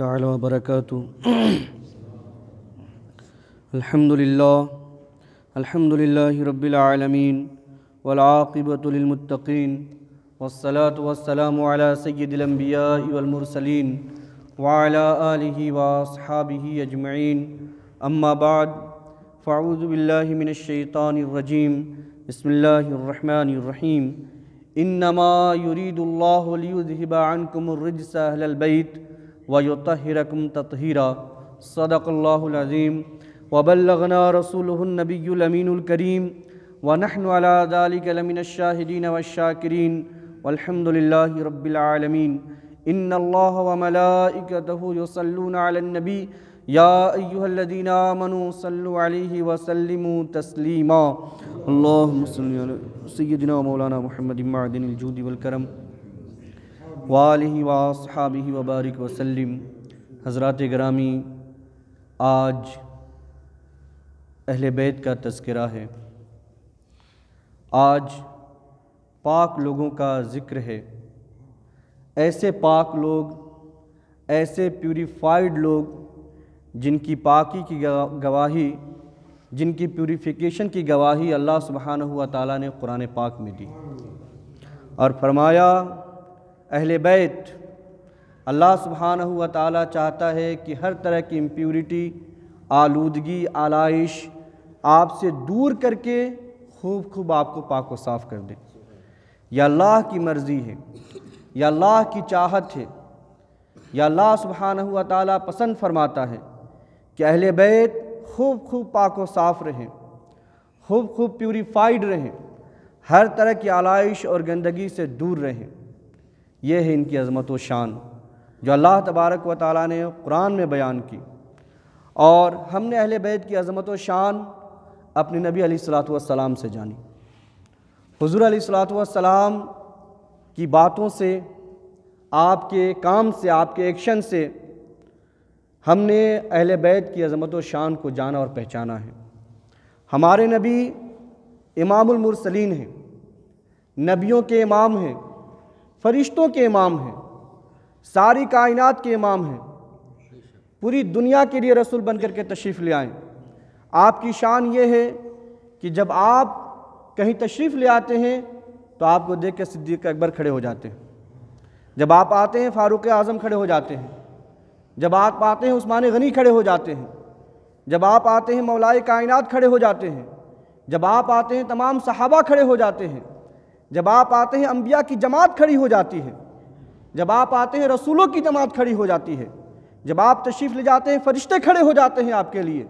تعالى وبركاته الحمد لله الحمد لله رب العالمين والعاقبة للمتقين والصلاة والسلام على سيد الأنبياء والمرسلين وعلى آله وأصحابه أجمعين أما بعد فأعوذ بالله من الشيطان الرجيم بسم الله الرحمن الرحيم إنما يريد الله ليذهب عنكم الرجس أهل البيت वयुतरकम ततहरा सदक़ल्लाज़ीम वबल्लना रसूलनबीमीनकरीम वनहनदालिकमिन शाहिदीन वशाकरीन वलहमदिल्ला रबालमीन इन वमलाकतहसल्नबी या अयुहल्लदीना मनु सल्लि वसलम तस्लीमा अल्लाह सैदिना मौलाना महमदिमादिनजूदी वलकरम वाली वाबी वबारक वसलम हज़रत ग्रामी आज अहल बैत का तस्करा है आज पाक लोगों का ज़िक्र है ऐसे पाक लोग ऐसे प्योरीफाइड लोग जिनकी पाकी की गवाही जिनकी प्योरीफिकेशन की गवाही अल्लाह सुबहाना हुआ ताला ने कुरान पाक में दी और फरमाया अहल बैत अल्लाह सुबहान हुआ ताली चाहता है कि हर तरह की इम्प्यूरिटी आलूदगी आलाइश आपसे दूर करके खूब खूब आपको पाक व साफ़ कर दे या अल्लाह की मर्ज़ी है या अल्लाह की चाहत है या अल्लाह सुबहान हुआ ताली पसंद फ़रमाता है कि अहल बैत खूब खूब पाक व साफ़ रहें खूब खूब प्योरीफाइड रहें हर तरह की आलाइश और गंदगी से दूर रहें ये है इनकी अज़मत व शान जो अल्लाह तबारक व ताली ने कुरान में बयान की और हमने अहल बैत की अज़मत व शान अपने नबी सलाम से जानी हजूर सलाम की बातों से आपके काम से आपके एक्शन से हमने अहल बैत की अज़मत व शान को जाना और पहचाना है हमारे नबी इमामुलमरसलिन हैं नबियों के इमाम हैं फरिश्तों के इमाम हैं सारी कायनात के इमाम हैं पूरी दुनिया के लिए रसूल बन के तशरीफ़ ले आएँ आपकी शान ये है कि जब आप कहीं तशरीफ़ ले आते हैं तो आपको देख कर सिद्दीक अकबर खड़े हो जाते हैं जब आप आते हैं फ़ारूक आज़म खड़े हो जाते हैं जब आप आते हैं उस्मान गनी खड़े हो जाते हैं जब आप आते हैं मौलाए कायनात खड़े हो जाते हैं जब आप आते हैं तमाम सहाबा खड़े हो जाते हैं जब आप आते हैं अम्बिया की जमात खड़ी हो जाती है जब आप आते हैं रसूलों की जमात खड़ी हो जाती है जब आप तशरीफ़ ले जाते हैं फरिश्ते खड़े हो जाते हैं आपके लिए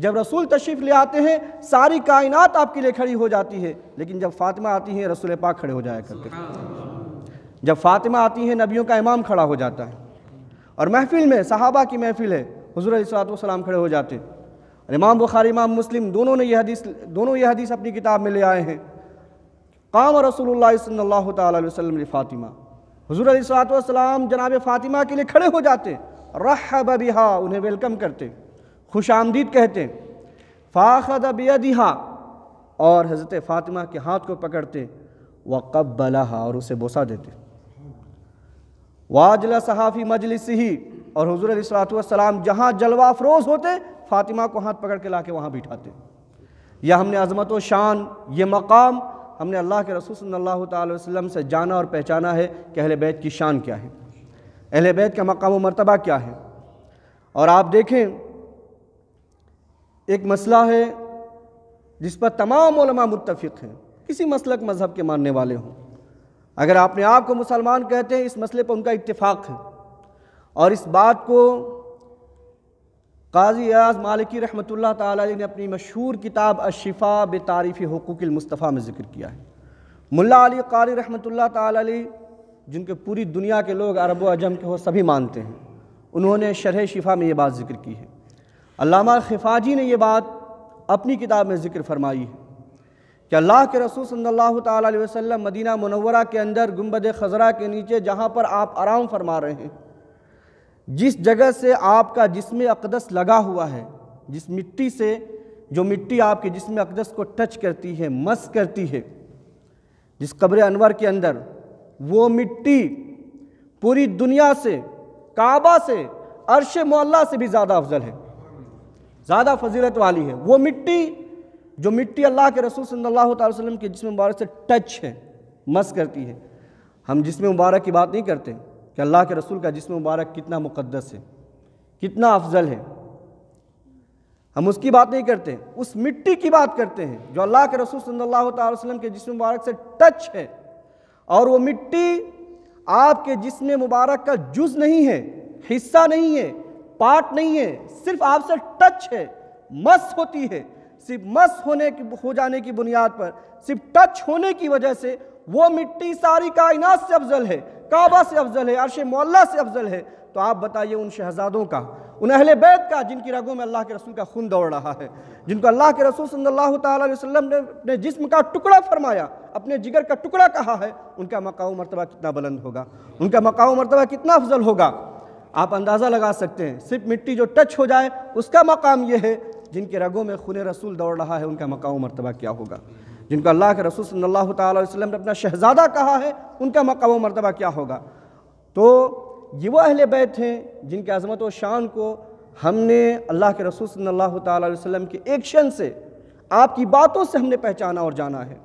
जब रसूल तशरीफ़ ले आते हैं सारी कायनात आपके लिए खड़ी हो जाती है लेकिन जब फातिमा आती हैं रसूल पाक खड़े हो जाया करते जब फातिमा आती हैं नबियों का इमाम खड़ा हो जाता है और महफिल में सहाबा की महफिल है हजूर सलाम खड़े हो जाते हैं इमाम बुखारी इमाम मुस्लिम दोनों ने यह हदीस दोनों यह हदीस अपनी किताब में ले आए हैं काम रसोल्ला सल्ला फ़ातिमा हजूर अलीसलाम जनाब फ़ातिमा के लिए खड़े हो जाते रह बिहा उन्हें वेलकम करते खुश आमदीद कहते फ़ाखद बियदिहा और हज़रत फ़ातिमा के हाथ को पकड़ते वक़बलहा और उसे बोसा देते वाजला सहाफ़ी मजलिस ही और हजूर अलीसलाम जहाँ जलवा अफरोज़ होते फ़ातिमा को हाथ पकड़ के ला के वहाँ बिठाते यह हमने अजमत व शान ये मकाम हमने अल्लाह के रसूल सल्लल्लाहु अलैहि वसल्लम से जाना और पहचाना है कि अहल बैत की शान क्या है अहल बैत का मकाम मरतबा क्या है और आप देखें एक मसला है जिस पर तमाम मुतफ़ हैं किसी मसलक मज़हब के मानने वाले हों अगर आपने आप को मुसलमान कहते हैं इस मसले पर उनका इतफाक़ है और इस बात को काजी अयाज मालिकी रहमत ला ने अपनी मशहूर किताब अशिफ़ा बे तारीफ़ मुस्तफ़ा में ज़िक्र किया है मुला अली कारी रहमत ताली जिनके पूरी दुनिया के लोग अरब अजम के हो सभी मानते हैं उन्होंने शरह शिफ़ा में ये बात ज़िक्र की है अलामा खिफाजी ने यह बात अपनी किताब में ज़िक्र फरमाई है कि अल्लाह के रसूल सल्लल्लाहु अलैहि वसल्लम मदीना मनवरा के अंदर गुम्बद खजरा के नीचे जहाँ पर आप आराम फरमा रहे हैं जिस जगह से आपका जिसम अकदस लगा हुआ है जिस मिट्टी से जो मिट्टी आपके जिसम अकदस को टच करती है मस करती है जिस कब्र अनवर के अंदर वो मिट्टी पूरी दुनिया से काबा से अरश मोल्ला से भी ज़्यादा अफजल है ज़्यादा फजीलत वाली है वो मिट्टी जो मिट्टी अल्लाह के रसूल सल्लल्लाहु अलैहि वसल्लम के जिसमें मुबारक से टच है मस करती है हम जिसमें मुबारक की बात नहीं करते कि अल्लाह के रसूल का जिसम मुबारक कितना मुक़दस है कितना अफजल है हम उसकी बात नहीं करते उस मिट्टी की बात करते हैं जो अल्लाह के रसूल सल्लल्लाहु अलैहि वसल्लम के जिसम मुबारक से टच है और वो मिट्टी आपके जिसम मुबारक का जुज नहीं है हिस्सा नहीं है पार्ट नहीं है सिर्फ आपसे टच है मस होती है सिर्फ मस होने की हो जाने की बुनियाद पर सिर्फ टच होने की वजह से वो मिट्टी सारी कायनात से अफजल है काबा से अफजल है अरश मोल्ला से अफजल है तो आप बताइए उन शहजादों का उन अहल बैत का जिनकी रगों में अल्लाह के रसूल का खून दौड़ रहा है जिनको अल्लाह के रसूल सल्लल्लाहु अलैहि वसल्लम ने अपने जिस्म का टुकड़ा फरमाया अपने जिगर का टुकड़ा कहा है उनका मकाऊ मरतबा कितना बुलंद होगा उनका मकाऊ मरतबा कितना अफजल होगा आप अंदाज़ा लगा सकते हैं सिर्फ मिट्टी जो टच हो जाए उसका मकाम यह है जिनके रगों में खून रसूल दौड़ रहा है उनका मकाऊ मरतबा क्या होगा जिनको अल्लाह के रसूल सल्लल्लाहु अलैहि वसल्लम ने अपना शहज़ादा कहा है उनका मकाम मरतबा क्या होगा तो ये वो अहल बैत हैं जिनकी अजमत व शान को हमने अल्लाह के रसूल सल्लल्लाहु अलैहि वसल्लम के एक्शन से आपकी बातों से हमने पहचाना और जाना है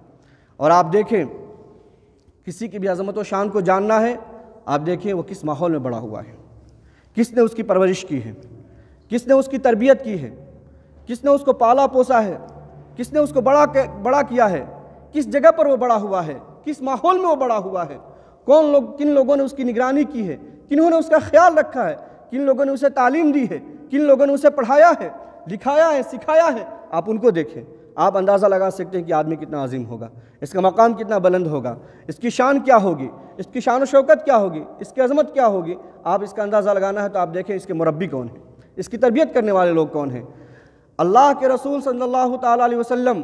और आप देखें किसी की भी अजमत व शान को जानना है आप देखें वो किस माहौल में बड़ा हुआ है किसने उसकी परवरिश की है किसने उसकी तरबियत की है किसने उसको पाला पोसा है किसने उसको बड़ा बड़ा किया है किस जगह पर वो बड़ा हुआ है किस माहौल में वो बड़ा हुआ है कौन लोग किन लोगों ने उसकी निगरानी की है किन्होंने उसका ख्याल रखा है किन लोगों ने उसे तालीम दी है किन लोगों ने उसे पढ़ाया है लिखाया है सिखाया है आप उनको देखें आप अंदाज़ा लगा सकते हैं कि आदमी कितना अजीम होगा इसका मकाम कितना बुलंद होगा इसकी शान क्या होगी इसकी शान शौकत क्या होगी इसकी अजमत क्या होगी आप इसका अंदाज़ा लगाना है तो आप देखें इसके मुरबी कौन है इसकी तरबियत करने वाले लोग कौन हैं अल्लाह के रसूल सल्लल्लाहु अलैहि वसल्लम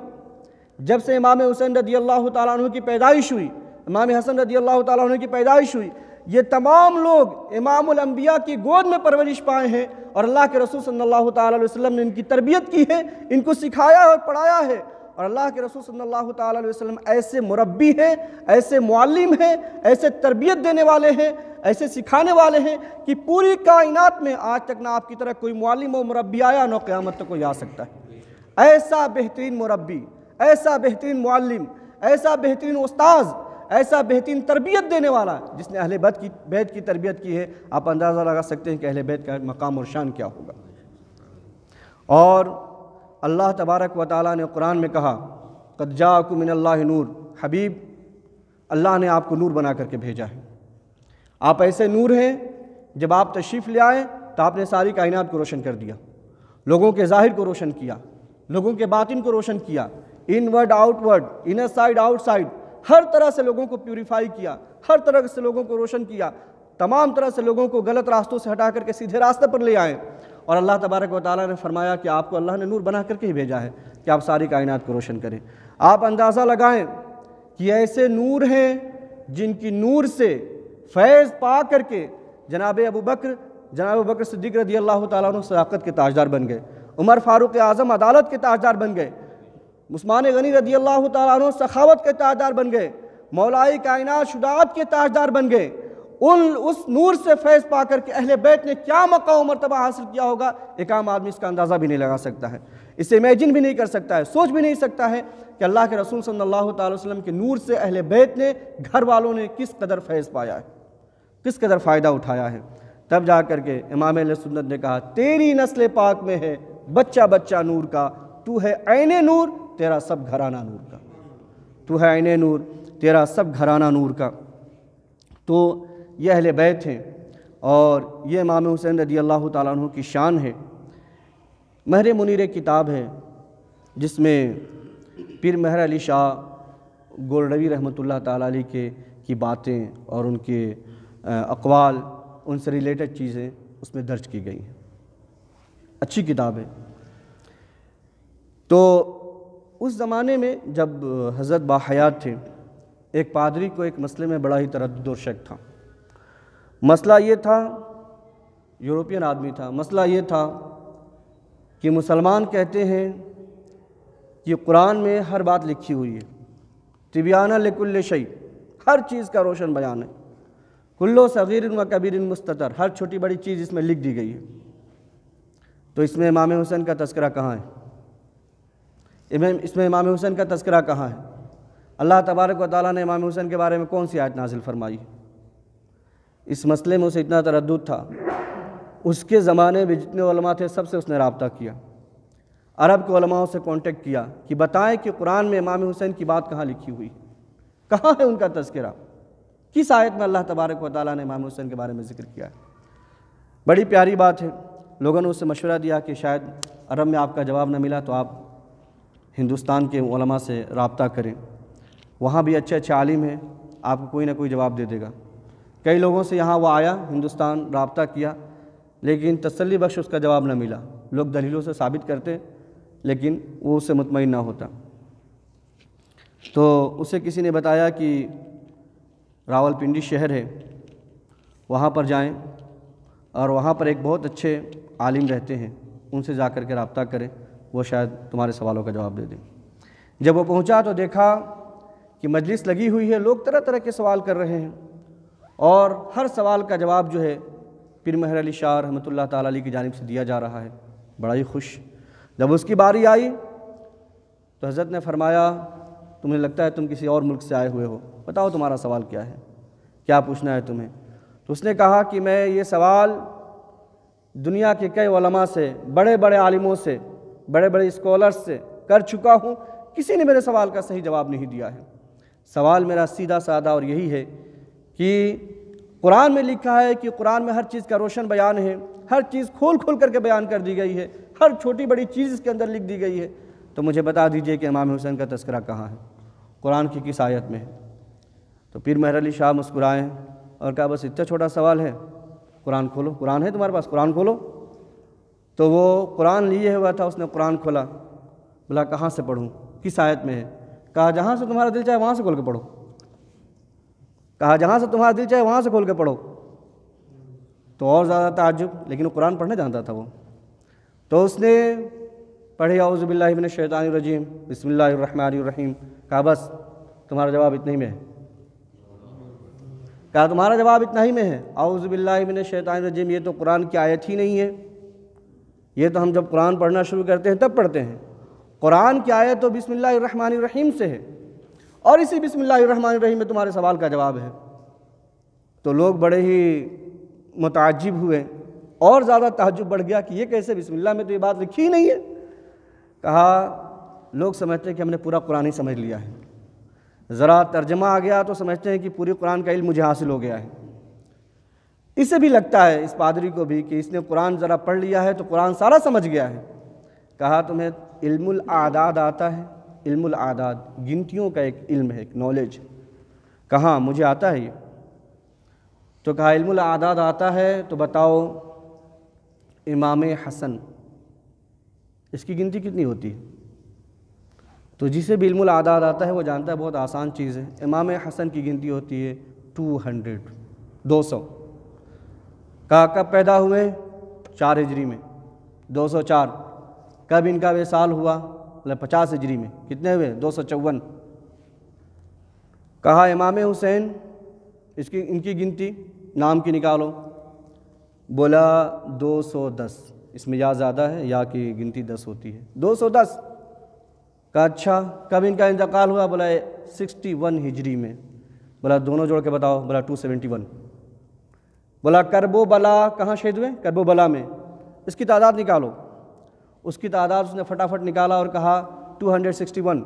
जब से इमाम हुसैन रदी अल्लाह तु की पैदाइश हुई इमाम हसन रदी अल्लाह तु की पैदाइश हुई ये तमाम लोग इमामबिया की गोद में परवरिश पाए हैं और अल्लाह के रसूल सल्लल्लाहु अलैहि वसल्लम ने इनकी तरबियत की है इनको सिखाया और पढ़ाया है और अल्लाह के रसूल सल्लल्लाहु अलैहि वसल्लम ऐसे मुरबी हैं ऐसे मुआलिम हैं ऐसे तरबियत देने वाले हैं ऐसे सिखाने वाले हैं कि पूरी कायनात में आज तक ना आपकी तरह कोई मुआलिम और मुरबी आया ना क़्यामत तक कोई आ सकता है ऐसा बेहतरीन मुरबी ऐसा बेहतरीन मुआलिम ऐसा बेहतरीन उस्ताज़ ऐसा बेहतरीन तरबियत देने वाला जिसने अहले बैत की बैत की तरबियत की है आप अंदाज़ा लगा सकते हैं कि अहले बैत का मकाम और शान क्या होगा और अल्लाह तबारक व ताली ने कुरान में कहा कदजाकुम मिनल्ला नूर हबीब अल्लाह ने आपको नूर बना करके भेजा है आप ऐसे नूर हैं जब आप तशरीफ़ ले आए तो आपने सारी कायनात को रोशन कर दिया लोगों के ज़ाहिर को रोशन किया लोगों के बातिन को रोशन किया inward outward inner side outside हर तरह से लोगों को प्योरीफाई किया हर तरह से लोगों को रोशन किया तमाम तरह से लोगों को गलत रास्तों से हटा करके सीधे रास्ते पर ले आए और अल्लाह तबारक व ताली ने फरमाया कि आपको अल्लाह ने नूर बना करके ही भेजा है कि आप सारी कायनात को रोशन करें आप अंदाज़ा लगाएं कि ऐसे नूर हैं जिनकी नूर से फैज़ पा करके जनाब अबू बकर जनाब बकर सिद्दीक रदी अल्लाह तदाकत के ताजदार बन गए उमर फ़ारूक आज़म अदालत के ताजदार बन गए उस्मान गनी रदी अल्लाह तखावत के ताजदार बन गए मौलाई कायनात शुदात के ताजदार बन गए उन उस नूर से फैज़ पा करके अहल बैत ने क्या मका मरतबा हासिल किया होगा एक आम आदमी इसका अंदाज़ा भी नहीं लगा सकता है इसे इमेजिन भी नहीं कर सकता है सोच भी नहीं सकता है कि अल्लाह के रसूल सल्लल्लाहु अलैहि वसल्लम के नूर से अहल बैत ने घर वालों ने किस कदर फैज़ पाया है किस कदर फ़ायदा उठाया है तब जा कर के इमाम सुन्नत ने कहा तेरी नस्ल पाक में है बच्चा बच्चा नूर का तू है आन नूर तेरा सब घराना नूर का तू है आन नूर तेरा सब घराना नूर का तो ये अहल बैत हैं और ये इमाम हुसैन रदी अल्लाह तु की शान है महर मुनिर किताब है जिसमें पीर महर अली शाह गोलरवी रहमत ताली के की बातें और उनके अकवाल उनसे रिलेटेड चीज़ें उसमें दर्ज की गई हैं अच्छी किताब है तो उस ज़माने में जब हज़रत बाहयात थे एक पादरी को एक मसले में बड़ा ही तरद और शक था मसला ये था यूरोपियन आदमी था मसला ये था कि मुसलमान कहते हैं कि कुरान में हर बात लिखी हुई है तिबियाना लिकुल्ल शई हर चीज़ का रोशन बयान है कुल्लो सग़ीर व कबीर मुस्तर हर छोटी बड़ी चीज़ इसमें लिख दी गई है तो इसमें इमाम हुसैन का तस्करा कहाँ है इसमें इमाम हुसैन का तस्करा कहाँ है अल्लाह तबारक व ताली ने इमाम हुसैन के बारे में कौन सी आयत नाजिल फरमाई है इस मसले में उसे इतना तरद था उसके ज़माने में जितने थे सबसे उसने रबता किया अरब के से कांटेक्ट किया कि बताएं कि कुरान में इमाम हुसैन की बात कहाँ लिखी हुई कहाँ है उनका तस्करा किस आयत में अल्लाह तबारक व ताली ने इमाम हुसैन के बारे में जिक्र किया है बड़ी प्यारी बात है लोगों ने उससे मशवरा दिया कि शायद अरब में आपका जवाब न मिला तो आप हिंदुस्तान के से रबता करें वहाँ भी अच्छे अच्छे आलिम हैं आपको कोई ना कोई जवाब दे देगा कई लोगों से यहाँ वो आया हिंदुस्तान रबता किया लेकिन तसली बख्श उसका जवाब न मिला लोग दलीलों से साबित करते लेकिन वो उससे मुतमिन ना होता तो उसे किसी ने बताया कि रावलपिंडी शहर है वहाँ पर जाएं और वहाँ पर एक बहुत अच्छे आलिम रहते हैं उनसे जा कर के रबता करें वो शायद तुम्हारे सवालों का जवाब दे दें जब वो पहुँचा तो देखा कि मजलिस लगी हुई है लोग तरह तरह के सवाल कर रहे हैं और हर सवाल का जवाब जो है पिर महर अली शाह रहमत ताली की जानब से दिया जा रहा है बड़ा ही खुश जब उसकी बारी आई तो हज़रत ने फरमाया तुम्हें लगता है तुम किसी और मुल्क से आए हुए हो बताओ तुम्हारा सवाल क्या है क्या पूछना है तुम्हें तो उसने कहा कि मैं ये सवाल दुनिया के कई वलमा से बड़े बड़े आलिमों से बड़े बड़े इस्कॉलर्स से कर चुका हूँ किसी ने मेरे सवाल का सही जवाब नहीं दिया है सवाल मेरा सीधा साधा और यही है कि कुरान में लिखा है कि कुरान में हर चीज़ का रोशन बयान है हर चीज़ खोल खोल करके बयान कर दी गई है हर छोटी बड़ी चीज़ इसके अंदर लिख दी गई है तो मुझे बता दीजिए कि इमाम हुसैन का तस्करा कहाँ है कुरान की किस आयत में है तो पीर महर अली शाह मुस्कुराएँ और कहा बस इतना छोटा सवाल है कुरान खोलो कुरान है तुम्हारे पास कुरान खोलो तो वो कुरान लिए हुआ था उसने कुरान खोला बोला कहाँ से पढ़ूँ किस आयत में है कहा जहाँ से तुम्हारा दिल चाहे वहाँ से खोल के पढ़ो कहा जहाँ से तुम्हारा दिल चाहे वहाँ से खोल के पढ़ो तो और ज़्यादा ताजुब लेकिन वो कुरान पढ़ना जानता था वो तो उसने पढ़े आउज़बिल्लाबिन शैतानरजीम बसमीम कहा बस तुम्हारा जवाब इतने ही में है कहा तुम्हारा जवाब इतना ही में है आउज़बिल्लाबिन शैतानरजीम ये तो कुरान की आयत ही नहीं है ये तो हम जब कुरान पढ़ना शुरू करते हैं तब पढ़ते हैं कुरान की आयत तो बिसमीम से है और इसी बिसमिल्लर में तुम्हारे सवाल का जवाब है तो लोग बड़े ही मुतजब हुए और ज़्यादा तहजुब बढ़ गया कि ये कैसे बिसमिल्ला में तो ये बात लिखी ही नहीं है कहा लोग समझते हैं कि हमने पूरा कुरान ही समझ लिया है ज़रा तर्जमा आ गया तो समझते हैं कि पूरी कुरान का इल्म मुझे हासिल हो गया है इसे भी लगता है इस पादरी को भी कि इसने कुरान ज़रा पढ़ लिया है तो कुरान सारा समझ गया है कहा तुम्हें इल्मुल आदाद आता है आदाद गिनतियों का एक इल्म है एक नॉलेज कहाँ मुझे आता है ये तो कहा आदाद आता है तो बताओ इमाम हसन इसकी गिनती कितनी होती है तो जिसे भी आदाद आता है वो जानता है बहुत आसान चीज़ है इमाम हसन की गिनती होती है टू हंड्रेड दो सौ कहा कब पैदा हुए चार हिजरी में दो सौ चार कब इनका वे साल हुआ मतलब पचास हिजरी में कितने हुए दो सौ चौवन कहा इमाम हुसैन इसकी इनकी गिनती नाम की निकालो बोला दो सौ दस इसमें या ज़्यादा है या की गिनती दस होती है दो सौ दस का अच्छा कब इनका इंतकाल हुआ बोला सिक्सटी वन हिजरी में बोला दोनों जोड़ के बताओ बोला टू सेवेंटी वन बोला करबो बला कहाँ शहीद हुए करबो बला में इसकी तादाद निकालो उसकी तादाद उसने फटाफट निकाला और कहा 261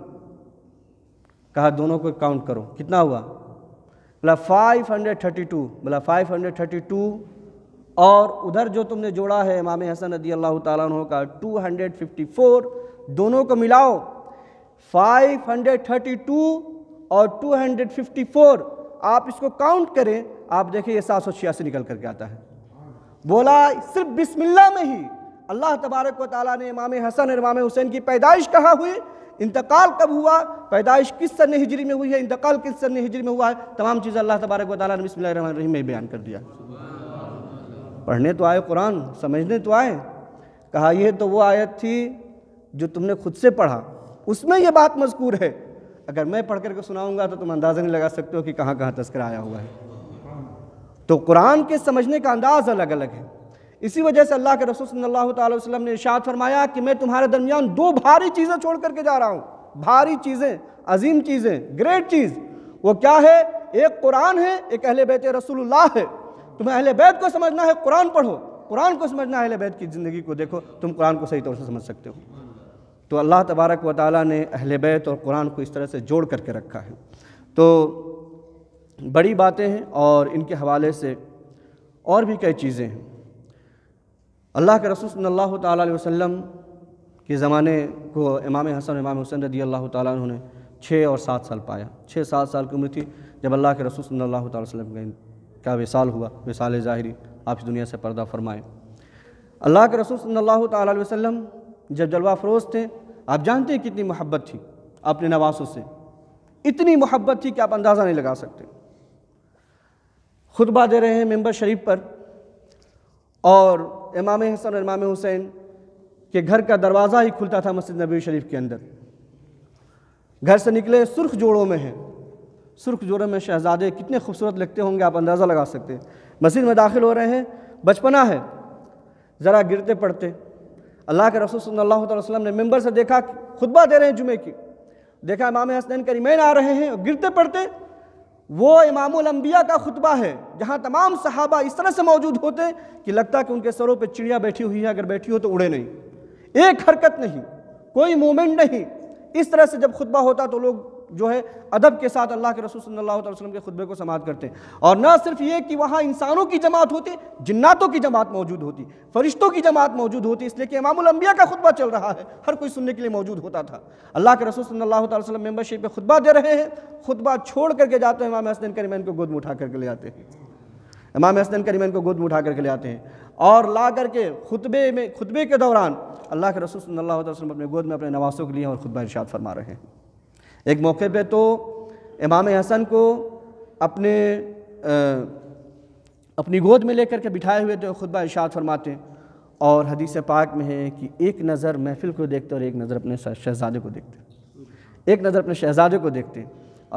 कहा दोनों को काउंट करो कितना हुआ बोला 532 बोला 532 और उधर जो तुमने जोड़ा है इमाम हसन रदी अल्लाह तु का 254 दोनों को मिलाओ 532 और 254 आप इसको काउंट करें आप देखिए ये सात सौ छियासी निकल करके आता है बोला सिर्फ बिस्मिल्लाह में ही अल्लाह तबारक व ताली ने इमाम हसन और इमाम हुसैन की पैदाइश कहाँ हुई इंतकाल कब हुआ पैदाइश किस सन हिजरी में हुई है इंतकाल किस सन हिजरी में हुआ है तमाम चीज़ें अल्लाह तबारक वाली ने रही में बयान कर दिया पढ़ने तो आए कुरान समझने तो आए कहा यह तो वो आयत थी जो तुमने खुद से पढ़ा उसमें यह बात मजकूर है अगर मैं पढ़ करके सुनाऊंगा तो तुम अंदाज़ा नहीं लगा सकते हो कि कहाँ कहाँ तस्करा आया हुआ है तो कुरान के समझने का अंदाज़ अलग अलग है इसी वजह से अल्लाह के रसूल सल्लल्लाहु अलैहि वसल्लम ने इशाद फरमाया कि मैं तुम्हारे दरमियान दो भारी चीज़ें छोड़ करके जा रहा हूँ भारी चीज़ें अजीम चीज़ें ग्रेट चीज़ वो क्या है एक कुरान है एक अहल बैत रसूलुल्लाह है तुम्हें अहल बैत को समझना है कुरान पढ़ो कुरान को समझना है अहले बैत की ज़िंदगी को देखो तुम कुरान को सही तौर से समझ सकते हो तो अल्लाह तबारक व ताली ने अहल बैत और कुरान को इस तरह से जोड़ करके रखा है तो बड़ी बातें हैं और इनके हवाले से और भी कई चीज़ें हैं अल्लाह के रसूल सल्लल्लाहु अलैहि वसल्लम के ज़माने को इमाम हसन इमाम हुसैन रदी अल्लाह तला ने छः और सात साल पाया छः सात साल की उम्र थी जब अल्लाह के रसूल सल्लल्लाहु अलैहि वसल्लम का विसाल हुआ विसाल ज़ाहरी आप इस दुनिया से पर्दा फरमाए अल्लाह के रसूल सल्लल्लाहु अलैहि वसल्लम जब जलवा फरोज थे आप जानते हैं कितनी मोहब्बत थी अपने नवासों से इतनी मोहब्बत थी कि आप अंदाज़ा नहीं लगा सकते खुतबा दे रहे हैं मेम्बर शरीफ पर और इमाम हसन और इमाम हुसैन के घर का दरवाज़ा ही खुलता था मस्जिद नबी शरीफ के अंदर घर से निकले सुर्ख जोड़ों में हैं सुर्ख जोड़ों में शहजादे कितने खूबसूरत लगते होंगे आप अंदाज़ा लगा सकते हैं मस्जिद में दाखिल हो रहे हैं बचपना है ज़रा गिरते पड़ते अल्लाह के रसूल सल्लल्लाहु अलैहि वसल्लम ने मेंबर से देखा खुतबा दे रहे हैं जुमे की देखा इमाम हसनैन करीमैन आ रहे हैं और गिरते पड़ते वो इमामुल अम्बिया का खुतबा है जहाँ तमाम सहाबा इस तरह से मौजूद होते कि लगता कि उनके सरों पर चिड़िया बैठी हुई है अगर बैठी हो तो उड़े नहीं एक हरकत नहीं कोई मूवमेंट नहीं इस तरह से जब खुतबा होता तो लोग जो है अदब के साथ अल्लाह के रसूल सल्लल्लाहु अलैहि वसल्लम के खुतबे को समाप्त करते हैं और न सिर्फ ये कि वहाँ इंसानों की जमात होती जिन्नातों की जमात मौजूद होती फरिश्तों की जमात मौजूद होती इसलिए कि इमामबिया का खुतबा चल रहा है हर कोई सुनने के लिए मौजूद होता था अल्लाह के रसूल सल्लल्लाहु अलैहि वसल्लम मेम्बरशिप में खुतबा दे रहे हैं खुतबा छोड़ करके जाते हैं इमाम हसन करीम इनको गोद उठा करके ले आते हैं इमाम हसन करीम इनको गोद उठा करके ले आते हैं और ला करके खुतबे में खुतबे के दौरान अल्लाह के रसूल सल्लल्लाहु अलैहि वसल्लम अपने गोद में अपने नवासों के लिए और खुतबा इरशाद फरमा रहे हैं एक मौके पे तो इमाम हसन को अपने आ, अपनी गोद में लेकर के बिठाए हुए थे खुदबा इशात फरमाते हैं और हदीस पाक में है कि एक नज़र महफिल को देखते और एक नज़र अपने शहजादे को देखते एक नज़र अपने शहजादे को देखते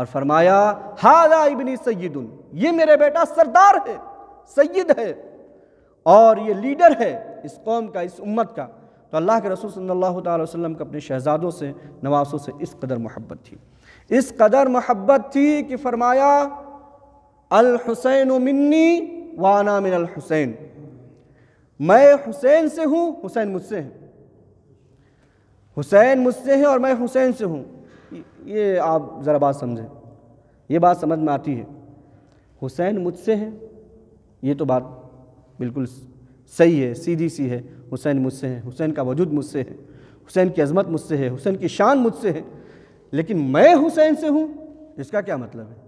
और फरमाया हादा इबनी सैदुन ये मेरे बेटा सरदार है सैद है और ये लीडर है इस कौम का इस उम्मत का तो अल्लाह के रसूल सल्लल्लाहु अलैहि वसल्लम को अपने शहजादों से नवासों से इस कदर मोहब्बत थी इस कदर मोहब्बत थी कि फरमाया अल हुसैन मिन्नी वाना मिन अल हुसैन मैं हुसैन से हूँ हुसैन मुझसे हैं हुसैन मुझसे हैं और मैं हुसैन से हूँ ये आप ज़रा बात समझें ये बात समझ में आती है हुसैन मुझसे हैं ये तो बात बिल्कुल सही है सीधी सी है हुसैन मुझसे हैं हुसैन का वजूद मुझसे है हुसैन की अजमत मुझसे है हुसैन की शान मुझसे है लेकिन मैं हुसैन से हूँ इसका क्या मतलब है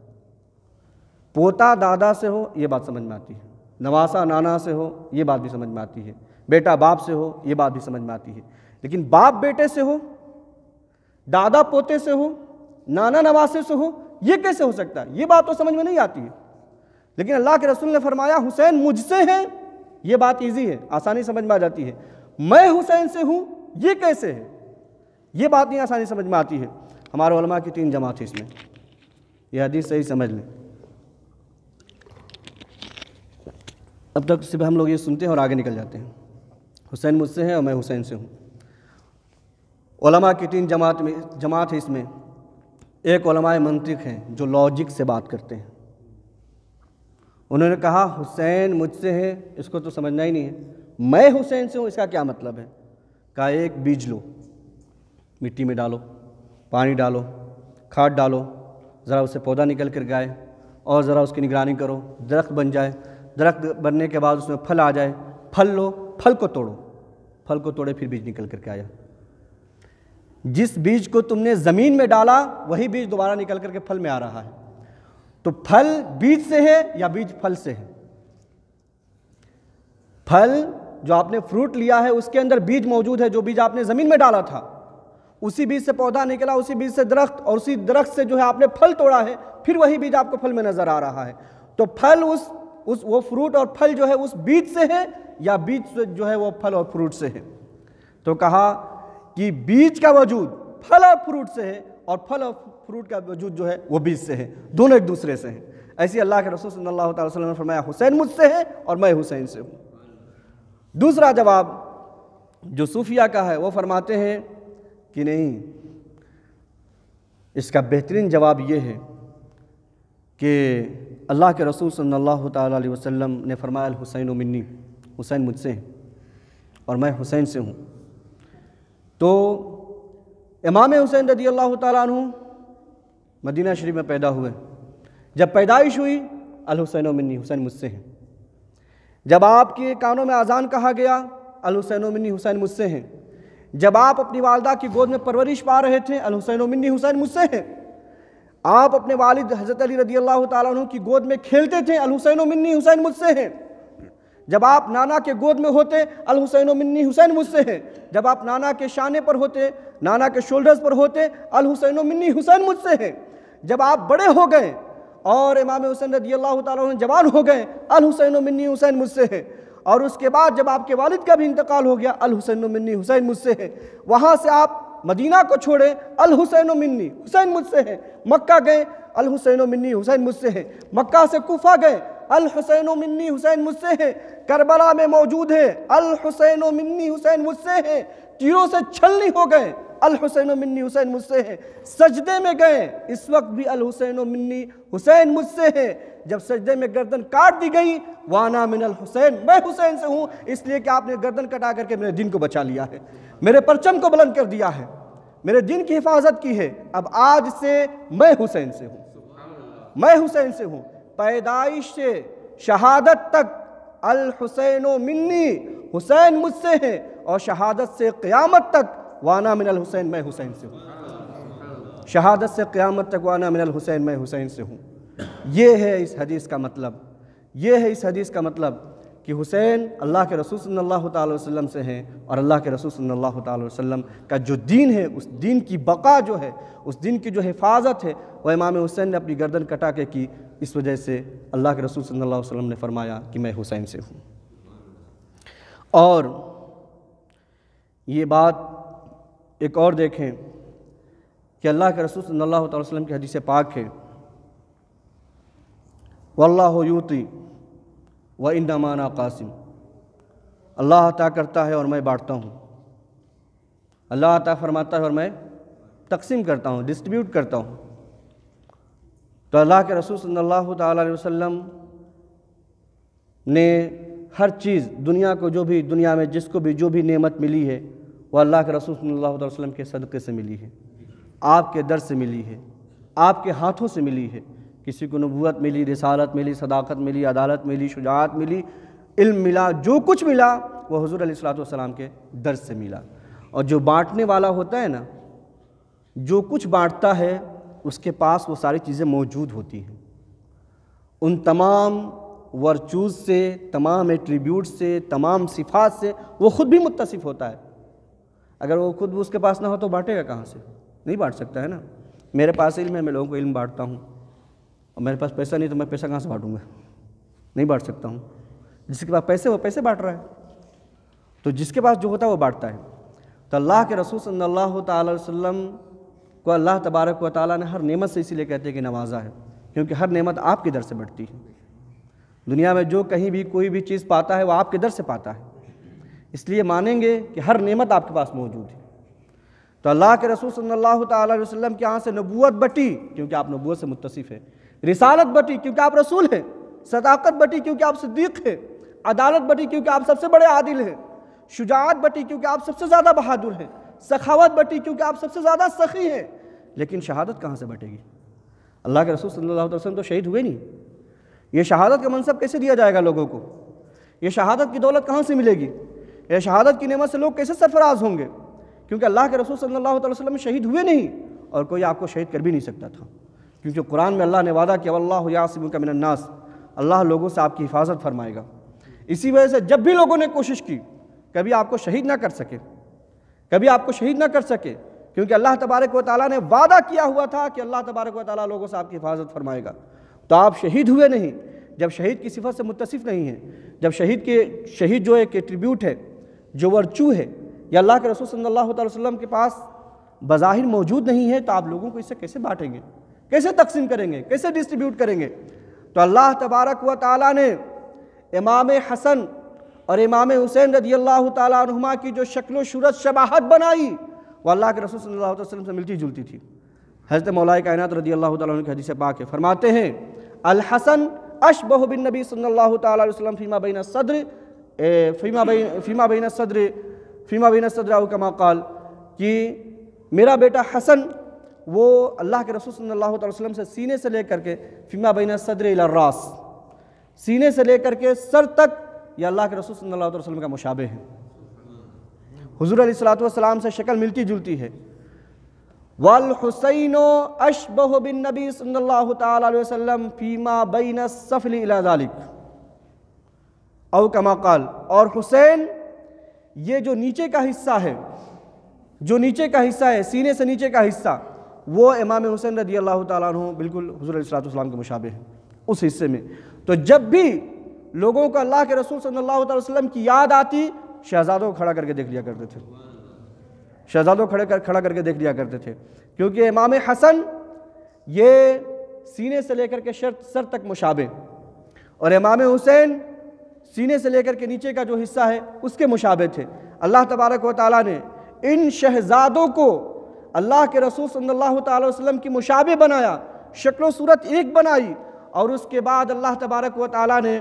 पोता दादा से हो ये बात समझ में आती है नवासा नाना से हो ये बात भी समझ में आती है बेटा बाप से हो ये बात भी समझ में आती है लेकिन बाप बेटे से हो दादा पोते से हो नाना नवासे से हो ये कैसे हो सकता है ये बात तो समझ में नहीं आती है लेकिन अल्लाह के रसूल ने फरमाया हुसैन मुझसे हैं ये बात ईजी है आसानी समझ में आ जाती है मैं हुसैन से हूँ ये कैसे है ये बात नहीं आसानी समझ में आती है हमारे उलमा की तीन जमात है इसमें यह हदीस सही समझ लें अब तक सिर्फ हम लोग ये सुनते हैं और आगे निकल जाते हैं हुसैन मुझसे हैं और मैं हुसैन से हूँ की तीन जमात में जमात है इसमें एक मंतिक हैं जो लॉजिक से बात करते हैं उन्होंने कहा हुसैन मुझसे है इसको तो समझना ही नहीं है मैं हुसैन से हूँ इसका क्या मतलब है कहा एक बीज लो मिट्टी में डालो पानी डालो खाद डालो ज़रा उससे पौधा निकल कर गाए और ज़रा उसकी निगरानी करो दरख्त बन जाए दरख्त बनने के बाद उसमें फल आ जाए फल लो फल को तोड़ो फल को तोड़े फिर बीज निकल करके आया जिस बीज को तुमने ज़मीन में डाला वही बीज दोबारा निकल करके फल में आ रहा है तो फल बीज से है या बीज फल से है फल जो आपने फ्रूट लिया है उसके अंदर बीज मौजूद है जो बीज आपने ज़मीन में डाला था उसी बीज से पौधा निकला उसी बीज से दरख्त और उसी दरख्त से जो है आपने फल तोड़ा है फिर वही बीज आपको फल में नज़र आ रहा है तो फल उस उस वो फ्रूट और फल जो है उस बीज से है या बीज से जो है वो फल और फ्रूट से है तो कहा कि बीज का वजूद फल और फ्रूट से है और फल और फ्रूट का वजूद जो है वो बीज से है दोनों एक दूसरे से हैं ऐसे अल्लाह के रसूल सल्लल्लाहु अलैहि वसल्लम ने फरमाया हुसैन मुझसे है और मैं हुसैन से हूँ दूसरा जवाब जो सूफिया का है वो फरमाते हैं कि नहीं इसका बेहतरीन जवाब ये है कि अल्लाह के रसूल सल्लल्लाहु अलैहि वसल्लम ने फरमाया हुसैन मिन्नी हुसैन मुझसे हैं और मैं हुसैन से हूँ तो इमाम हुसैन रदी अल्लाह तु मदीना शरीफ में पैदा हुए जब पैदाइश हुई अल हुसैन मिन्नी हुसैन मुझसे हैं जब आपके कानों में अजान कहा गया अल हुसैन मिन्नी हुसैन मुझसे हैं जब आप अपनी वालदा की गोद में परवरिश पा रहे थे अल हुसैन मिन्नी हुसैन मुझसे हैं आप अपने वालिद हज़रत अली रदी अल्लाह तु की गोद में खेलते थे अल हुसैन मिन्नी हुसैन मुझसे हैं जब आप नाना के गोद में होते अल हुसैन मिन्नी हुसैन मुझसे हैं जब आप नाना के शाने पर होते नाना के शोल्डर्स पर होते अल हुसैन मिन्नी हुसैन मुझसे हैं जब आप बड़े हो गए और इमाम हुसैन रदी अल्लाह तुम जवान हो गए अल हुसैन मिन्नी हुसैन मुझसे हैं और उसके बाद जब आपके वालिद का भी इंतकाल हो गया अल हुसैन मिन्नी हुसैन मुझसे हैं वहाँ से आप मदीना को छोड़े अल हुसैन मिन्नी हुसैन मुझसे हैं मक्का गए अल हुसैन मिन्नी हुसैन मुझसे हैं मक्का से कोफा गए अल हुसैन मिन्नी हुसैन मुझसे हैं करबला में मौजूद हैं अल हुसैन मिन्नी हुसैन मुझसे हैं तीरों से छलनी हो गए अल हुसैन मिन्नी हुसैन मुझसे हैं सजदे में गए इस वक्त भी अल हुसैन मिन्नी हुसैन मुझसे हैं जब सजदे में गर्दन काट दी गई वाना मिनल हुसैन मैं हुसैन से हूँ इसलिए कि आपने गर्दन कटा करके मेरे दिन को बचा लिया है मेरे परचम को बुलंद कर दिया है मेरे दिन की हिफाजत की है अब आज से मैं हुसैन से हूँ मैं हुसैन से हूँ पैदाइश से शहादत तक अल हुसैन मिन्नी हुसैन मुझसे हैं और शहादत से क़्यामत तक वाना मिनल हुसैन मैं हुसैन से हूँ शहादत से क़्यामत तक वाना मिनल हुसैन मैं हुसैन से हूँ ये है इस हदीस का मतलब ये है इस हदीस का मतलब कि हुसैन अल्लाह के रसूल सल्लल्लाहु अलैहि वसल्लम से हैं और अल्लाह के रसूल सल्लल्लाहु अलैहि वसल्लम का जो दीन है उस दीन की बका जो है उस दिन की जो हिफाजत है वह इमाम हुसैन ने अपनी गर्दन कटा के की इस वजह से अल्लाह के रसूल सल्लल्लाहु अलैहि वसल्लम ने फरमाया कि मैं हुसैन से हूँ और ये बात एक और देखें कि अल्लाह के रसूल सल्लल्लाहु अलैहि वसल्लम की हदीस पाक है वल्लाह युती व इन नमाना कासिम अल्लाह अता करता है और मैं बाँटता हूँ अल्लाह अता फरमाता है और मैं तकसीम करता हूँ डिस्ट्रीब्यूट करता हूँ तो अल्लाह के रसूल सल्लल्लाहु अलैहि वसल्लम ने हर चीज़ दुनिया को जो भी दुनिया में जिसको भी जो भी नेमत मिली है वह अल्लाह के रसूल सल्लल्लाहु अलैहि वसल्लम के सदक़े से मिली है आपके दर से मिली है आपके हाथों से मिली है किसी को नबूत मिली रिसालत मिली सदाकत मिली अदालत मिली शुजात मिली इल्म मिला जो कुछ मिला वो हजूर सलाम के दर्ज से मिला और जो बांटने वाला होता है ना जो कुछ बांटता है उसके पास वो सारी चीज़ें मौजूद होती हैं उन तमाम वर्चूज़ से तमाम एट्रीब्यूट से तमाम सिफात से वो ख़ुद भी मुतसिफ़ होता है अगर वो खुद उसके पास ना हो तो बांटेगा कहाँ से नहीं बांट सकता है ना मेरे पास इल्म है मैं लोगों को इल्म बांटता हूँ और मेरे पास पैसा नहीं तो मैं पैसा कहाँ से बांटूँगा नहीं बांट सकता हूँ जिसके पास पैसे वो पैसे बांट रहा है तो जिसके पास जो होता है वो बांटता है तो अल्लाह के रसूल सल्लल्लाहु अलैहि वसल्लम को अल्लाह तबारक व ताली ने हर नेमत से इसीलिए कहते हैं कि नवाजा है क्योंकि हर नेमत आपके दर से बढ़ती है दुनिया में जो कहीं भी कोई भी चीज़ पाता है वो आपके दर से पाता है इसलिए मानेंगे कि हर नेमत आपके पास मौजूद है तो अल्लाह के रसूल सल्लल्लाहु अलैहि वसल्लम के यहाँ से नबूत बटी क्योंकि आप नबूत से मुतसिफ़ है रिसालत बटी क्योंकि आप रसूल हैं सदाकत बटी क्योंकि आप सिद्दीक हैं अदालत बटी क्योंकि आप सबसे बड़े आदिल हैं शुजात बटी क्योंकि आप सबसे ज़्यादा बहादुर हैं सखावत बटी क्योंकि आप सबसे ज़्यादा सखी हैं लेकिन शहादत कहाँ से बटेगी अल्लाह के रसूल सल्लल्लाहु अलैहि वसल्लम तो शहीद हुए नहीं ये शहादत का मनसब कैसे दिया जाएगा लोगों को ये शहादत की दौलत कहाँ से मिलेगी ये शहादत की नेमत से लोग कैसे सरफराज होंगे क्योंकि अल्लाह के रसूल सल्लल्लाहु अलैहि वसल्लम शहीद हुए नहीं और कोई आपको शहीद कर भी नहीं सकता था क्योंकि कुरान में अल्लाह ने वादा किया अल्लाह यासिम का मिनन्नास अल्लाह लोगों से आपकी हिफाजत फरमाएगा इसी वजह से जब भी लोगों ने कोशिश की कभी आपको शहीद ना कर सके कभी आपको शहीद ना कर सके क्योंकि अल्लाह तबारक व ताली ने वादा किया हुआ था कि अल्लाह तबारक व ताली लोगों से आपकी हिफाजत फरमाएगा तो आप शहीद हुए नहीं जब शहीद की सिफत से मुतसिफ़ नहीं है जब शहीद के शहीद जो एक एट्रीब्यूट है जो वर्चू है या अल्लाह के रसूल सल्लल्लाहु अलैहि वसल्लम के पास बज़ाहिर मौजूद नहीं है तो आप लोगों को इससे कैसे बांटेंगे कैसे तकसीम करेंगे कैसे डिस्ट्रीब्यूट करेंगे तो अल्लाह तबारक व ताली ने इमाम हसन और इमाम हुसैन रदी अल्लाह तुमा की जो शक्ल शुरत शबाहत बनाई वो अल्लाह के रसूल सल्ला वसलम से मिलती जुलती थी हज़रत मौलाए कायनत रदी अल्लाह की हदीस पाक है फरमाते हैं अलहसन अशबह बिन नबी सल्लल्लाहु अलैहि वसल्लम फ़ीमा बिन ए फ़ीमा बिन फ़ीमा बिन सदर फ़ीमा बिन सदर कमा काल कि मेरा बेटा हसन वो अल्लाह के रसूल सल्लल्लाहु अलैहि वसल्लम से सीने से लेकर के फ़िमा बैन सदर रास सीने से लेकर के सर तक ये अल्लाह के रसूल सल्लल्लाहु अलैहि वसल्लम का मुशाबे है हजूर सलाम से शक्ल मिलती जुलती है वल हुसैनो अशबह बिन नबी सल्लल्लाहु अलैहि वसल्लम फ़ीमा बैन सफ़ल औ और कमाकाल और हुसैन ये जो नीचे का हिस्सा है जो नीचे का हिस्सा है सीने से नीचे का हिस्सा वो इमाम हुसैन रदी अल्लाह तुम बिल्कुल हजूर सलाम के मुशाबे हैं उस हिस्से में तो जब भी लोगों को अल्लाह के रसूल सल्लल्लाहु अलैहि वसल्लम की याद आती शहजादों को खड़ा करके देख लिया करते थे शहजादों खड़े कर खड़ा करके देख लिया करते थे क्योंकि इमाम हसन ये सीने से लेकर के शर सर तक मुशाबे और इमाम हुसैन सीने से लेकर के नीचे का जो हिस्सा है उसके मुशाबे थे अल्लाह तबारक व ताली ने इन शहजादों को अल्लाह के रसूल सल्लल्लाहु अलैहि वसल्लम की मुशाबे बनाया शक्ल सूरत एक बनाई और उसके बाद अल्लाह तबारक व ताली ने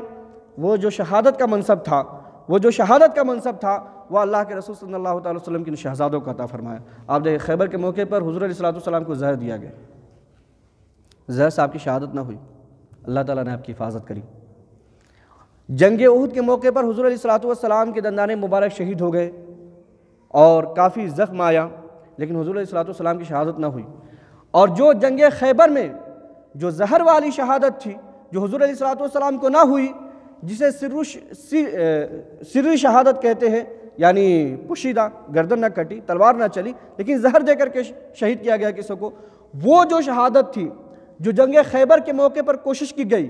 वो जो शहादत का मनसब था वो जो शहादत का मनसब था वह अल्लाह के रसूल सल्लल्लाहु अलैहि वसल्लम की शहजादों का अता फरमाया आप देखिए खैबर के मौके पर हजूर सलाम को जहर दिया गया जहर साहब की शहादत ना हुई अल्लाह ताला ने आपकी हिफाजत करी जंग उहद के मौके पर हजूर सलाम के दंदाने मुबारक शहीद हो गए और काफ़ी ज़ख्म आया लेकिन हजूर सलाम की शहादत ना हुई और जो जंग खैबर में जो जहर वाली शहादत थी जो हजूर सलाम को ना हुई जिसे सिर सिर शहादत कहते हैं यानी पुशीदा गर्दन ना कटी तलवार ना चली लेकिन जहर दे करके शहीद किया गया किसी को वो जो शहादत थी जो जंग खैबर के मौके पर कोशिश की गई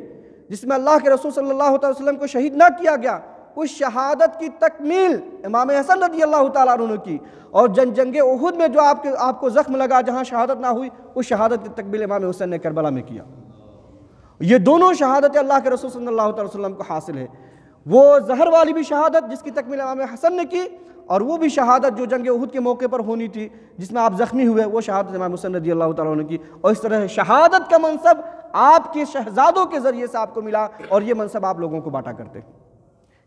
जिसमें अल्लाह के रसूल सल्लल्लाहु अलैहि वसल्लम को शहीद ना किया गया उस शहादत की तकमील इमाम हसन रदी अल्लाह तुम की और जन जंग उहद में जो आपके आपको ज़ख्म लगा जहाँ शहादत ना हुई उस शहादत की तकमील इमाम हुसैन ने करबला में किया ये दोनों शहादत अल्लाह के रसूल सल्लल्लाहु अलैहि वसल्लम को हासिल है वो जहर वाली भी शहादत जिसकी तकमील इमाम हसन ने की और वो भी शहादत जो जंग उहद के मौके पर होनी थी जिसमें आप ज़ख्मी हुए वो शहादत इमाम हुसैन रदी अल्लाह तुम की और इस तरह शहादत का मनसब आपके शहजादों के ज़रिए से आपको मिला और ये मनसब आप लोगों को बांटा करते हैं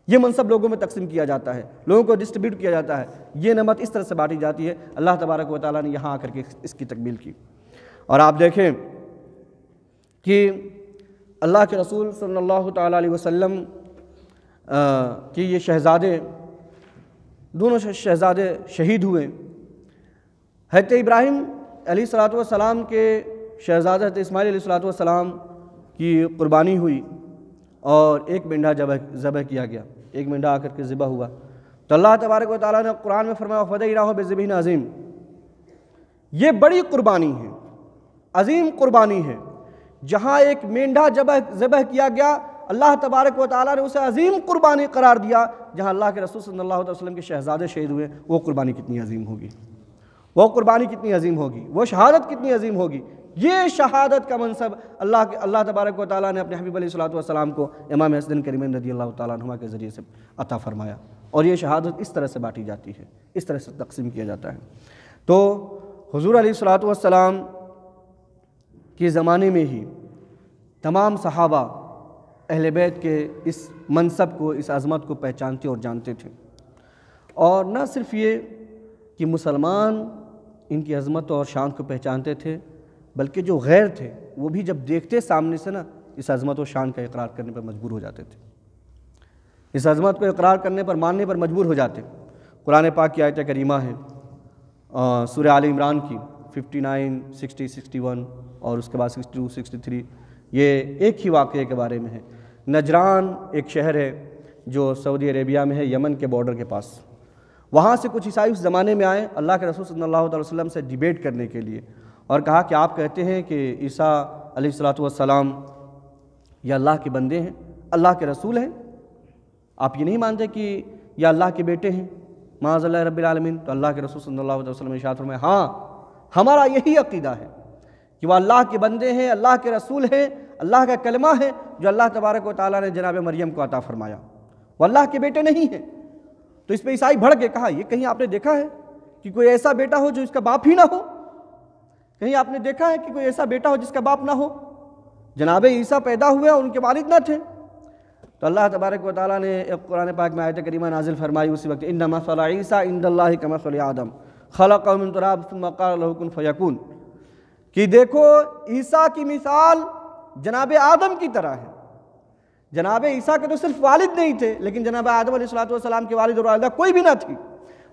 ये मनसब लोगों में तकसीम किया जाता है लोगों को डिस्ट्रीब्यूट किया जाता है ये नमत इस तरह से बांटी जाती है अल्लाह तबारक व ताली ने यहाँ आकर के इसकी तकबील की और आप देखें कि अल्लाह के रसूल सल्लल्लाहु सल्ला वसल्लम कि ये शहज़ादे दोनों शहज़ादे शहीद हुए हैत इब्राहिम अली सलाम के शहजादे हजरत इसमाईल सलाम की क़ुरबानी हुई और एक मिंडा जबह जबह किया गया एक मिंडा आकर के ज़िबा हुआ तो अल्लाह तबारक वाली ने कुरान में फरमाया फ़दई राह बेज़बीन अजीम ये बड़ी कुर्बानी है अजीम कुर्बानी है जहाँ एक मेंढा जब जबह किया गया अल्लाह तबारक व ताली ने उसे अजीम कुर्बानी करार दिया जहाँ अल्लाह के रसूल सल्लल्लाहु अलैहि वसल्लम के शहजादे शहीद हुए वो कुर्बानी कितनी अजीम होगी वो कुर्बानी कितनी अजीम होगी वो शहादत कितनी अजीम होगी ये शहादत का मनसब अल्लाह के अल्लाह तबारक व ने अपने हबीब को इमाम हसदिन करीम रदी अल्लाह तुमा के ज़रिए से अता फरमाया और ये शहादत इस तरह से बांटी जाती है इस तरह से तकसीम किया जाता है तो हजूर सलाम के ज़माने में ही तमाम सहाबा अहल बैत के इस मनसब को इस आज़मत को पहचानते और जानते थे और न सिर्फ ये कि मुसलमान इनकी अज़मत और शान को पहचानते थे बल्कि जो गैर थे वो भी जब देखते सामने से ना इस अजमत व शान का इकरार करने पर मजबूर हो जाते थे इस अजमत को इकरार करने पर मानने पर मजबूर हो जाते कुरान पाक की आयत करीमा है सूर्य आल इमरान की 59, 60, 61 और उसके बाद 62, 63 ये एक ही वाक़े के बारे में है नजरान एक शहर है जो सऊदी अरेबिया में है यमन के बॉर्डर के पास वहाँ से कुछ ईसाई उस ज़माने में आए अल्लाह के रसूल सल्लल्लाहु अलैहि वसल्लम से डिबेट करने के लिए और कहा कि आप कहते हैं कि ईसा अलीसलाम यह अल्लाह के बंदे हैं अल्लाह के रसूल हैं आप ये नहीं मानते कि यह अल्लाह के बेटे हैं माजल रबालमीन तो अल्लाह के रसूल सल्लाम अलैहि में हाँ हमारा यही अकीदा है कि वह अल्लाह के बंदे हैं अल्लाह के रसूल हैं अल्लाह का कलमा है जो अल्लाह तबारक व ताली ने जनाब मरियम को अता फरमाया वह अल्लाह के बेटे नहीं हैं तो इस पर ईसाई भड़क के कहा ये कहीं आपने देखा है कि कोई ऐसा बेटा हो जो इसका बाप ही ना हो कहीं आपने देखा है कि कोई ऐसा बेटा हो जिसका बाप ना हो जनाब ईसा पैदा हुए और उनके वालिद ना थे तो अल्लाह तबारक व ताली ने कुरान पाक में आयत करीमा नाजिल फरमाई उसी वक्त इन मसल ईसा इंदल्ला कमसल आदम खलकुन फ़यकून कि देखो ईसा की मिसाल जनाब आदम की तरह है जनाब ईसा के तो सिर्फ वालिद नहीं थे लेकिन जनाब आदम सलाम के वालिद और वालदा कोई भी ना थी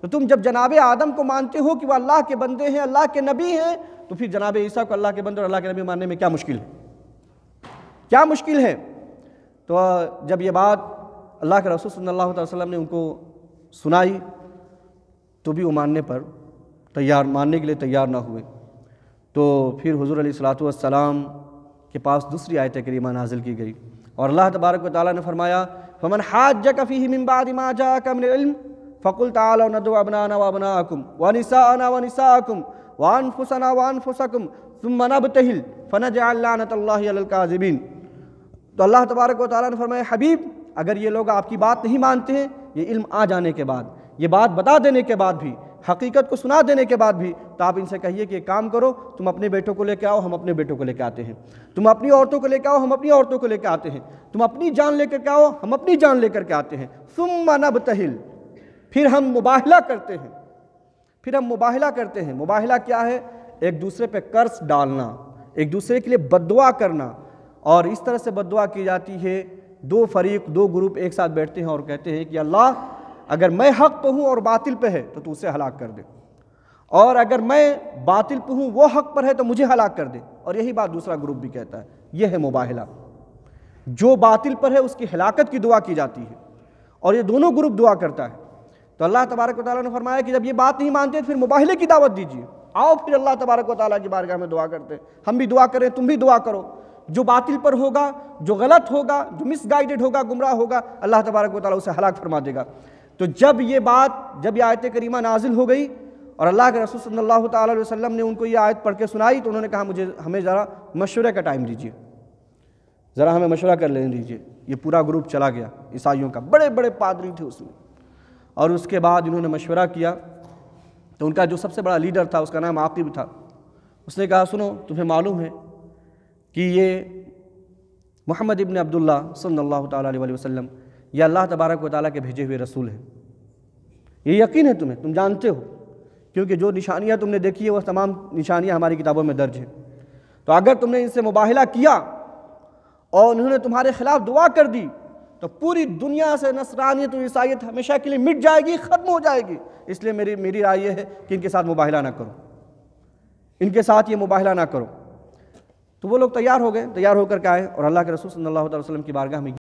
तो तुम जब जनाब आदम को मानते हो कि वह अल्लाह के बंदे हैं अल्लाह के नबी हैं तो फिर जनाब ईसा को अल्लाह के बंदे और अल्लाह के नबी मानने में क्या मुश्किल है क्या मुश्किल है तो जब ये बात अल्लाह के रसूल सल्लल्लाहु अलैहि वसल्लम ने उनको सुनाई तो भी वो मानने पर तैयार मानने के लिए तैयार ना हुए तो फिर हजूर सलाम के पास दूसरी आयत करीमा नाजिल की गई और अल्लाह तबारक वाली ने फरमाया फमन हाज जफ़ी मिम्बाद माजा कमिन फ़कुल तदो अबनाना वबना अकुम वनिसा अना वनिसा अकुम वान फुसना वान फुसकुम तुम मनब तहिल फ़नजाकाजबिन तो अल्लाह तबारक व ताली ने फरमाया हबीब अगर ये लोग आपकी बात नहीं मानते हैं ये इल्म आ जाने के बाद ये बात बता देने के बाद भी हकीकत को सुना देने के बाद भी तो आप इनसे कहिए कि एक काम करो तुम अपने बेटों को लेकर आओ हम अपने बेटों को लेकर आते हैं तुम अपनी औरतों को लेकर आओ हम अपनी औरतों को लेकर आते हैं तुम अपनी जान लेकर के आओ हम अपनी जान लेकर के आते हैं सुम नब तहिल फिर हम मुबाहला करते हैं फिर हम मुबाहला करते हैं मुबाहला क्या है एक दूसरे पे कर्ज डालना एक दूसरे के लिए बदवा करना और इस तरह से बदवा की जाती है दो फरीक दो ग्रुप एक साथ बैठते हैं और कहते हैं कि अल्लाह अगर मैं हक पर हूँ और बातिल पर है तो तू उसे हलाक कर दे और अगर मैं बातिल पर हूँ वो हक पर है तो मुझे हलाक कर दे और यही बात दूसरा ग्रुप भी कहता है यह है मुबाहला जो बातिल पर है उसकी हलाकत की दुआ की जाती है और ये दोनों ग्रुप दुआ करता है तो अल्लाह तबारक वाली ने फरमाया कि जब ये बात नहीं मानते फिर मुबाहले की दावत दीजिए आओ फिर अल्लाह तबारक वाली की बारगाह में दुआ करते हैं हम भी दुआ करें तुम भी दुआ करो जो बातिल पर होगा जो गलत होगा जो मिसगाइडेड होगा गुमराह होगा अल्लाह तबारक वाली उसे हलाक फरमा देगा तो जब ये बात जब ये आयत करीमा नाजिल हो गई और अल्लाह के रसूल सल्लल्लाहु अलैहि वसल्लम ने उनको ये आयत पढ़ के सुनाई तो उन्होंने कहा मुझे हमें ज़रा मशवरे का टाइम दीजिए ज़रा हमें मशवरा कर लेने दीजिए ये पूरा ग्रुप चला गया ईसाइयों का बड़े बड़े पादरी थे उसमें और उसके बाद इन्होंने मशवरा किया तो उनका जो सबसे बड़ा लीडर था उसका नाम आकिब था उसने कहा सुनो तुम्हें मालूम है कि ये मोहम्मद इबन अब्दुल्ला सल्लल्लाहु अलैहि वसल्लम ये अल्लाह तबारक व ताली के भेजे हुए रसूल हैं ये यकीन है तुम्हें तुम जानते हो क्योंकि जो निशानियाँ तुमने देखी है वह तमाम निशानियाँ हमारी किताबों में दर्ज हैं तो अगर तुमने इनसे मुबाहला किया और उन्होंने तुम्हारे ख़िलाफ़ दुआ कर दी तो पूरी दुनिया से नसरानियत और ईसाइत हमेशा के लिए मिट जाएगी ख़त्म हो जाएगी इसलिए मेरी मेरी राय यह है कि इनके साथ मुबाहला ना करो इनके साथ ये मुबाहला ना करो तो वो लोग तैयार हो गए तैयार होकर के आए और अल्लाह के रसूल सल्लल्लाहु अलैहि वसल्लम की बारगाह में